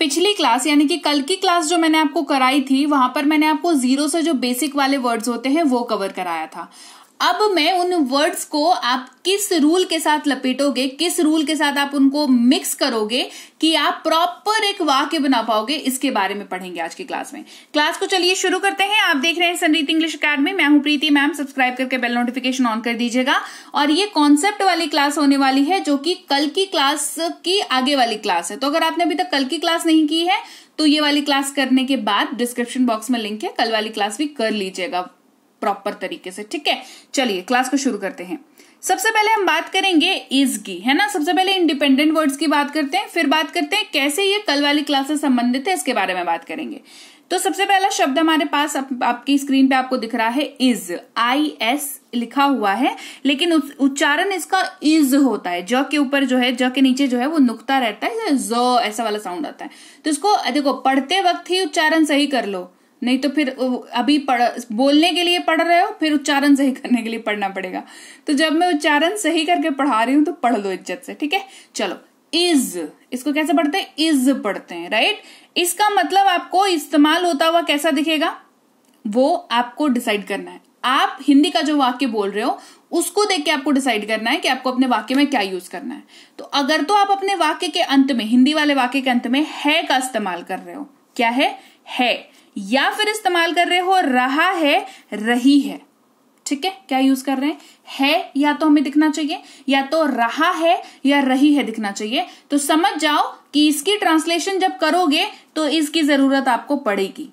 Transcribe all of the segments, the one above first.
पिछली क्लास यानी कि कल की क्लास जो मैंने आपको कराई थी वहां पर मैंने आपको जीरो से जो बेसिक वाले वर्ड्स होते हैं वो कवर कराया था अब मैं उन वर्ड्स को आप किस रूल के साथ लपेटोगे किस रूल के साथ आप उनको मिक्स करोगे कि आप प्रॉपर एक वाक्य बना पाओगे इसके बारे में पढ़ेंगे आज की क्लास में क्लास को चलिए शुरू करते हैं आप देख रहे हैं सनरीत इंग्लिश अकेडमी मैं हूं प्रीति मैम सब्सक्राइब करके बेल नोटिफिकेशन ऑन कर दीजिएगा और ये कॉन्सेप्ट वाली क्लास होने वाली है जो कि कल की क्लास की आगे वाली क्लास है तो अगर आपने अभी तक कल की क्लास नहीं की है तो ये वाली क्लास करने के बाद डिस्क्रिप्शन बॉक्स में लिंक है कल वाली क्लास भी कर लीजिएगा प्रॉपर तरीके से ठीक है चलिए क्लास को शुरू करते हैं सबसे पहले हम बात करेंगे इज की है ना सबसे पहले इंडिपेंडेंट वर्ड्स की बात करते हैं फिर बात करते हैं कैसे ये कल वाली क्लास से संबंधित है इसके बारे में बात करेंगे तो सबसे पहला शब्द हमारे पास आप, आपकी स्क्रीन पे आपको दिख रहा है इज आई एस लिखा हुआ है लेकिन उच्चारण इसका इज होता है ज के ऊपर जो है ज के नीचे जो है वो नुकता रहता है ज ऐसा वाला साउंड आता है तो इसको देखो पढ़ते वक्त ही उच्चारण सही कर लो नहीं तो फिर अभी पढ़ बोलने के लिए पढ़ रहे हो फिर उच्चारण सही करने के लिए पढ़ना पड़ेगा तो जब मैं उच्चारण सही करके पढ़ा रही हूं तो पढ़ लो इज्जत से ठीक है चलो इज इसको कैसे पढ़ते हैं इज पढ़ते हैं राइट इसका मतलब आपको इस्तेमाल होता हुआ कैसा दिखेगा वो आपको डिसाइड करना है आप हिंदी का जो वाक्य बोल रहे हो उसको देख के आपको डिसाइड करना है कि आपको अपने वाक्य में क्या यूज करना है तो अगर तो आप अपने वाक्य के अंत में हिंदी वाले वाक्य के अंत में है का इस्तेमाल कर रहे हो क्या है है या फिर इस्तेमाल कर रहे हो रहा है रही है ठीक है क्या यूज कर रहे हैं है या तो हमें दिखना चाहिए या तो रहा है या रही है दिखना चाहिए तो समझ जाओ कि इसकी ट्रांसलेशन जब करोगे तो इसकी जरूरत आपको पड़ेगी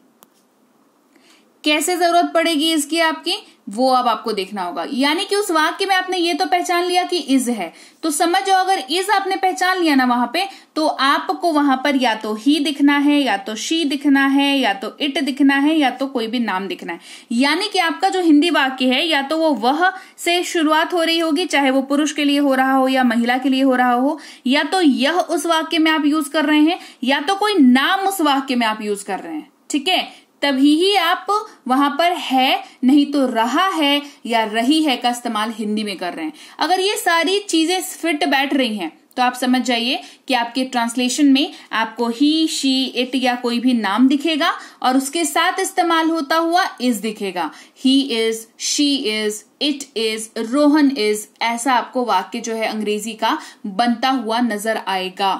कैसे जरूरत पड़ेगी इसकी आपकी वो अब आपको देखना होगा यानी कि उस वाक्य में आपने ये तो पहचान लिया कि इज है तो समझ जाओ अगर इज आपने पहचान लिया ना वहां पे तो आपको वहां पर या तो ही दिखना है या तो शी दिखना है या तो इट दिखना है या तो कोई भी नाम दिखना है यानी कि आपका जो हिंदी वाक्य है या तो वो वह से शुरुआत हो रही होगी चाहे वो पुरुष के लिए हो रहा हो या महिला के लिए हो रहा हो या तो यह उस वाक्य में आप यूज कर रहे हैं या तो कोई नाम उस वाक्य में आप यूज कर रहे हैं ठीक है तभी ही आप वहां पर है नहीं तो रहा है या रही है का इस्तेमाल हिंदी में कर रहे हैं अगर ये सारी चीजें फिट बैठ रही हैं तो आप समझ जाइए कि आपके ट्रांसलेशन में आपको ही शी इट या कोई भी नाम दिखेगा और उसके साथ इस्तेमाल होता हुआ इज दिखेगा he is she is it is Rohan is ऐसा आपको वाक्य जो है अंग्रेजी का बनता हुआ नजर आएगा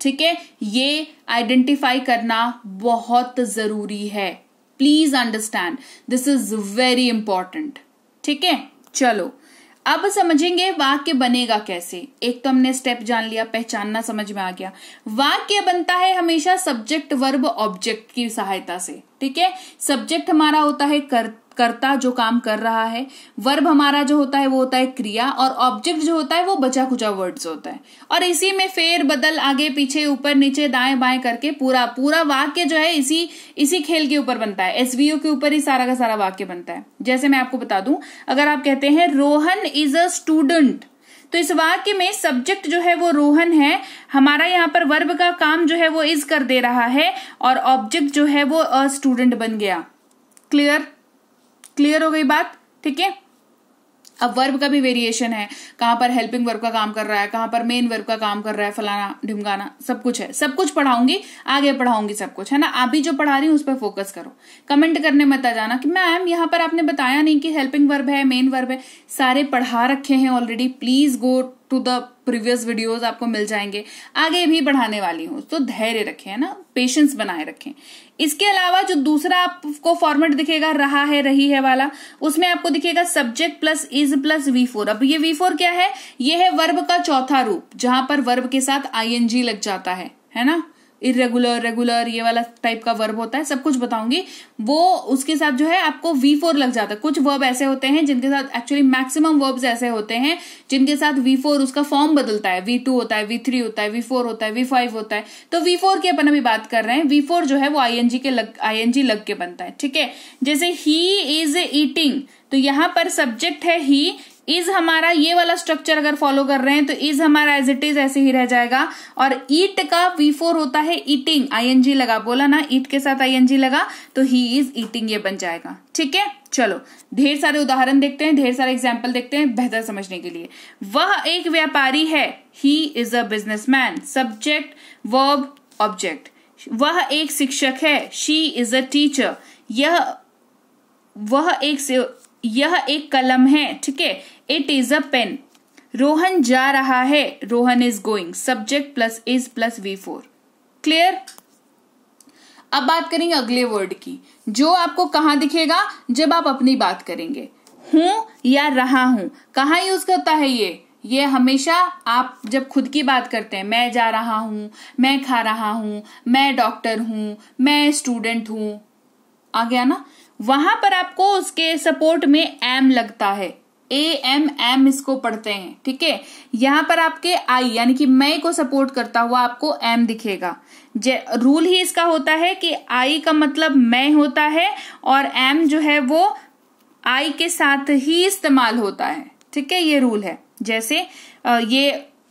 ठीक है ये आइडेंटिफाई करना बहुत जरूरी है please understand this is very important ठीक है चलो अब समझेंगे वाक्य बनेगा कैसे एक तो हमने स्टेप जान लिया पहचानना समझ में आ गया वाक्य बनता है हमेशा सब्जेक्ट वर्ब ऑब्जेक्ट की सहायता से ठीक है सब्जेक्ट हमारा होता है कर्ता करता जो काम कर रहा है वर्ब हमारा जो होता है वो होता है क्रिया और ऑब्जेक्ट जो होता है वो बचा खुचा वर्ड्स होता है और इसी में फेर बदल आगे पीछे ऊपर नीचे दाएं बाएं करके पूरा पूरा वाक्य जो है इसी इसी खेल के ऊपर बनता है एसवीओ के ऊपर ही सारा का सारा वाक्य बनता है जैसे मैं आपको बता दूं अगर आप कहते हैं रोहन इज अ स्टूडेंट तो इस वाक्य में सब्जेक्ट जो है वो रोहन है हमारा यहाँ पर वर्ब का काम जो है वो इज कर दे रहा है और ऑब्जेक्ट जो है वो स्टूडेंट बन गया क्लियर क्लियर हो गई बात ठीक है अब वर्ब का भी वेरिएशन है कहां पर हेल्पिंग वर्ब का काम कर रहा है कहां पर मेन वर्ब का काम कर रहा है फलाना ढिमगाना सब कुछ है सब कुछ पढ़ाऊंगी आगे पढ़ाऊंगी सब कुछ है ना आप भी जो पढ़ा रही हूं उस पर फोकस करो कमेंट करने मत आ जाना कि मैम यहां पर आपने बताया नहीं कि हेल्पिंग वर्ब है मेन वर्ब है सारे पढ़ा रखे हैं already please go to the previous videos आपको मिल जाएंगे आगे भी बढ़ाने वाली हूँ तो धैर्य रखें है ना पेशेंस बनाए रखें इसके अलावा जो दूसरा आपको फॉर्मेट दिखेगा रहा है रही है वाला उसमें आपको दिखेगा subject plus is plus V four अब ये वी फोर क्या है ये है वर्ब का चौथा रूप जहां पर वर्ब के साथ जी लग जाता है है ना इरेगुलर रेगुलर ये वाला टाइप का वर्ब होता है सब कुछ बताऊंगी वो उसके साथ जो है आपको वी फोर लग जाता है कुछ वर्ब ऐसे होते हैं जिनके साथ एक्चुअली मैक्सिमम वर्ब्स ऐसे होते हैं जिनके साथ वी फोर उसका फॉर्म बदलता है वी टू होता है वी थ्री होता है वी फोर होता है वी फाइव होता है तो वी फोर की अपन अभी बात कर रहे हैं वी फोर जो है वो आई के लग आई लग के बनता है ठीक है जैसे ही इज ईटिंग तो यहाँ पर सब्जेक्ट है ही इज हमारा ये वाला स्ट्रक्चर अगर फॉलो कर रहे हैं तो इज हमारा एज इट इज ऐसे ही रह जाएगा और ईट का वी फोर होता है ईटिंग जी लगा बोला ना ईट के साथ जी लगा तो ही इज ईटिंग ये बन जाएगा ठीक है चलो ढेर सारे उदाहरण देखते हैं ढेर सारे एग्जाम्पल देखते हैं बेहतर समझने के लिए वह एक व्यापारी है he is a businessman subject verb object वह एक शिक्षक है शी इज अ टीचर यह वह एक यह एक कलम है ठीक है it is a pen Rohan जा रहा है Rohan is going subject plus is plus V four clear अब बात करेंगे अगले वर्ड की जो आपको कहा दिखेगा जब आप अपनी बात करेंगे हूं या रहा हूं कहा यूज करता है ये ये हमेशा आप जब खुद की बात करते हैं मैं जा रहा हूं मैं खा रहा हूं मैं डॉक्टर हूं मैं स्टूडेंट हूं आ गया ना वहां पर आपको उसके सपोर्ट में एम लगता है ए एम एम इसको पढ़ते हैं ठीक है यहां पर आपके आई यानी कि मैं को सपोर्ट करता हुआ आपको एम दिखेगा रूल ही इसका होता है कि आई का मतलब मैं होता है और एम जो है वो आई के साथ ही इस्तेमाल होता है ठीक है ये रूल है जैसे ये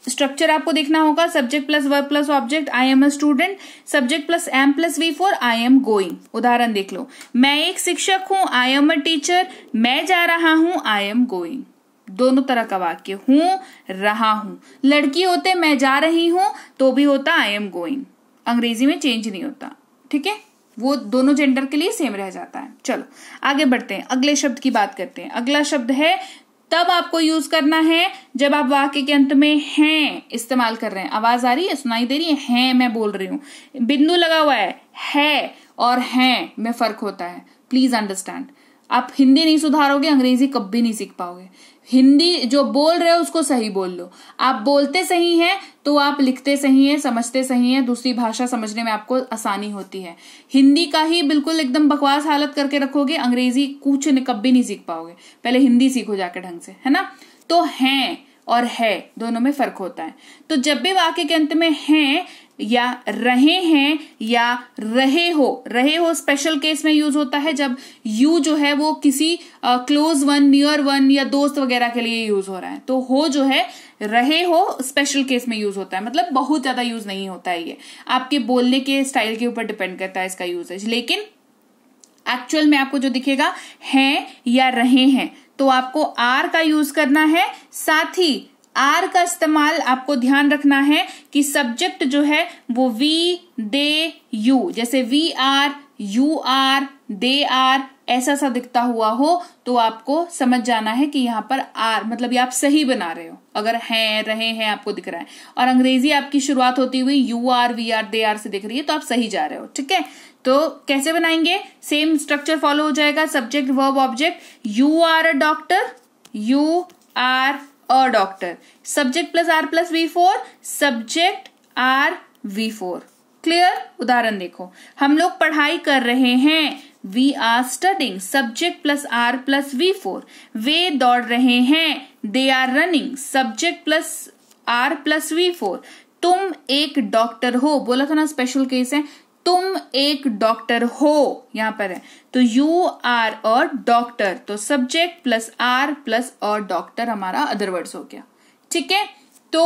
स्ट्रक्चर आपको देखना होगा subject plus verb plus object I am a student subject plus am plus V four I am going उदाहरण देख लो मैं एक शिक्षक हूँ आई एम अ टीचर मैं जा रहा हूं आई एम गोइंग दोनों तरह का वाक्य हूं रहा हूं लड़की होते मैं जा रही हूं तो भी होता आई एम गोइंग अंग्रेजी में चेंज नहीं होता ठीक है वो दोनों जेंडर के लिए सेम रह जाता है चलो आगे बढ़ते हैं अगले शब्द की बात करते हैं अगला शब्द है तब आपको यूज करना है जब आप वाक्य के अंत में हैं इस्तेमाल कर रहे हैं आवाज आ रही है सुनाई दे रही है हैं मैं बोल रही हूँ बिंदु लगा हुआ है है और हैं में फर्क होता है प्लीज अंडरस्टैंड आप हिंदी नहीं सुधारोगे अंग्रेजी कभी नहीं सीख पाओगे हिंदी जो बोल रहे हो उसको सही बोल लो आप बोलते सही हैं तो आप लिखते सही हैं समझते सही हैं दूसरी भाषा समझने में आपको आसानी होती है हिंदी का ही बिल्कुल एकदम बकवास हालत करके रखोगे अंग्रेजी कुछ कभी नहीं सीख पाओगे पहले हिंदी सीखो जाके ढंग से है ना तो हैं और है दोनों में फर्क होता है तो जब भी वाक्य के अंत में हैं या रहे हैं या रहे हो रहे हो स्पेशल केस में यूज होता है जब यू जो है वो किसी क्लोज वन नियर वन या दोस्त वगैरह के लिए यूज हो रहा है तो हो जो है रहे हो स्पेशल केस में यूज होता है मतलब बहुत ज्यादा यूज नहीं होता है ये आपके बोलने के स्टाइल के ऊपर डिपेंड करता है इसका यूजेज लेकिन एक्चुअल में आपको जो दिखेगा हैं या रहे हैं तो आपको आर का यूज करना है साथ ही आर का इस्तेमाल आपको ध्यान रखना है कि सब्जेक्ट जो है वो वी दे यू जैसे we are you are they are ऐसा सा दिखता हुआ हो तो आपको समझ जाना है कि यहां पर आर मतलब ये आप सही बना रहे हो अगर हैं रहे हैं आपको दिख रहा है और अंग्रेजी आपकी शुरुआत होती हुई you are we are they are से दिख रही है तो आप सही जा रहे हो ठीक है तो कैसे बनाएंगे सेम स्ट्रक्चर फॉलो हो जाएगा subject verb object you are a doctor you are a doctor subject plus are plus V four subject are V four clear उदाहरण देखो हम लोग पढ़ाई कर रहे हैं we are studying subject plus are plus V four वे दौड़ रहे हैं they are running subject plus are plus V four तुम एक डॉक्टर हो बोला था ना स्पेशल केस है तुम एक डॉक्टर हो यहां पर है तो यू आर और डॉक्टर तो सब्जेक्ट प्लस आर प्लस और डॉक्टर हमारा अदरवर्ड्स हो गया ठीक है तो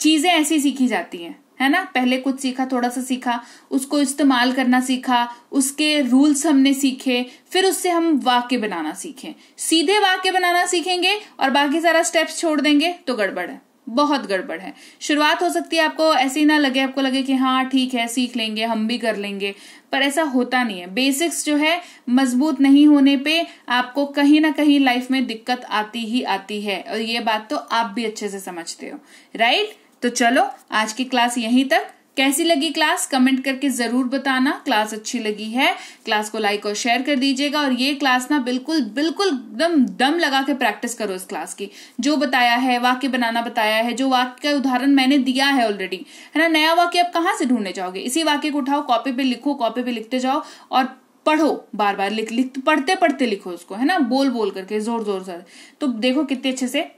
चीजें ऐसी सीखी जाती हैं है ना पहले कुछ सीखा थोड़ा सा सीखा उसको इस्तेमाल करना सीखा उसके रूल्स हमने सीखे फिर उससे हम वाक्य बनाना सीखे सीधे वाक्य बनाना सीखेंगे और बाकी सारा स्टेप्स छोड़ देंगे तो गड़बड़ है बहुत गड़बड़ है शुरुआत हो सकती है आपको ऐसे ही ना लगे आपको लगे कि हाँ ठीक है सीख लेंगे हम भी कर लेंगे पर ऐसा होता नहीं है बेसिक्स जो है मजबूत नहीं होने पे आपको कहीं ना कहीं लाइफ में दिक्कत आती ही आती है और ये बात तो आप भी अच्छे से समझते हो राइट तो चलो आज की क्लास यहीं तक कैसी लगी क्लास कमेंट करके जरूर बताना क्लास अच्छी लगी है क्लास को लाइक और शेयर कर दीजिएगा और ये क्लास ना बिल्कुल बिल्कुल दम दम लगा के प्रैक्टिस करो इस क्लास की जो बताया है वाक्य बनाना बताया है जो वाक्य का उदाहरण मैंने दिया है ऑलरेडी है ना नया वाक्य आप कहाँ से ढूंढने जाओगे इसी वाक्य को उठाओ कॉपी पे लिखो कॉपी पे लिखते जाओ और पढ़ो बार बार लिख लिख पढ़ते पढ़ते लिखो उसको है ना बोल बोल करके जोर जोर सर तो देखो कितने अच्छे से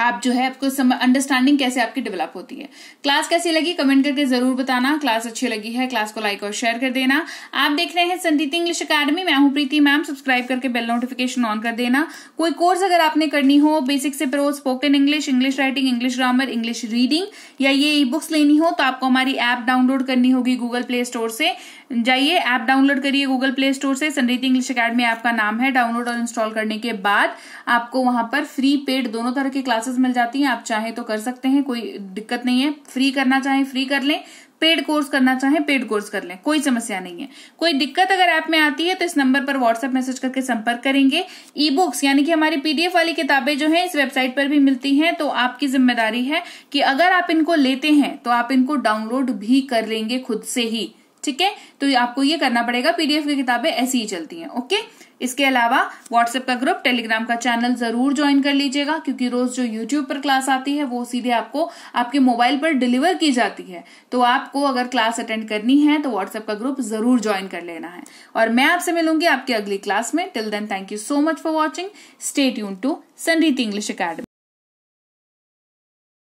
आप जो है आपको अंडरस्टैंडिंग कैसे आपकी डेवलप होती है क्लास कैसी लगी कमेंट करके जरूर बताना क्लास अच्छी लगी है क्लास को लाइक और शेयर कर देना आप देख रहे हैं संदीप इंग्लिश अकेडमी मैं हूं प्रीति मैम सब्सक्राइब करके बेल नोटिफिकेशन ऑन कर देना कोई कोर्स अगर आपने करनी हो बेसिक से pro spoken English English writing English grammar English reading या ये ई बुक्स लेनी हो तो आपको हमारी ऐप डाउनलोड करनी होगी गूगल प्ले स्टोर से जाइए ऐप डाउनलोड करिए गूगल प्ले स्टोर से संदीप इंग्लिश अकेडमी आपका नाम है डाउनलोड और इंस्टॉल करने के बाद आपको वहां पर फ्री पेड दोनों तरह की क्लासेस क्लासेस मिल जाती हैं आप चाहें तो कर सकते हैं कोई दिक्कत नहीं है फ्री करना चाहें फ्री कर लें पेड कोर्स करना चाहें पेड कोर्स कर लें कोई समस्या नहीं है कोई दिक्कत अगर ऐप में आती है तो इस नंबर पर व्हाट्सएप मैसेज करके संपर्क करेंगे ई बुक्स यानी कि हमारी पीडीएफ वाली किताबें जो हैं इस वेबसाइट पर भी मिलती हैं तो आपकी जिम्मेदारी है कि अगर आप इनको लेते हैं तो आप इनको डाउनलोड भी कर लेंगे खुद से ही ठीक है तो आपको ये करना पड़ेगा पीडीएफ की किताबें ऐसी ही चलती हैं ओके इसके अलावा व्हाट्सएप का ग्रुप टेलीग्राम का चैनल जरूर ज्वाइन कर लीजिएगा क्योंकि रोज जो यूट्यूब पर क्लास आती है वो सीधे आपको आपके मोबाइल पर डिलीवर की जाती है तो आपको अगर क्लास अटेंड करनी है तो व्हाट्सएप का ग्रुप जरूर ज्वाइन कर लेना है और मैं आपसे मिलूंगी आपकी अगली क्लास में till then thank you so much for watching stay यून टू संडीत इंग्लिश अकेडमी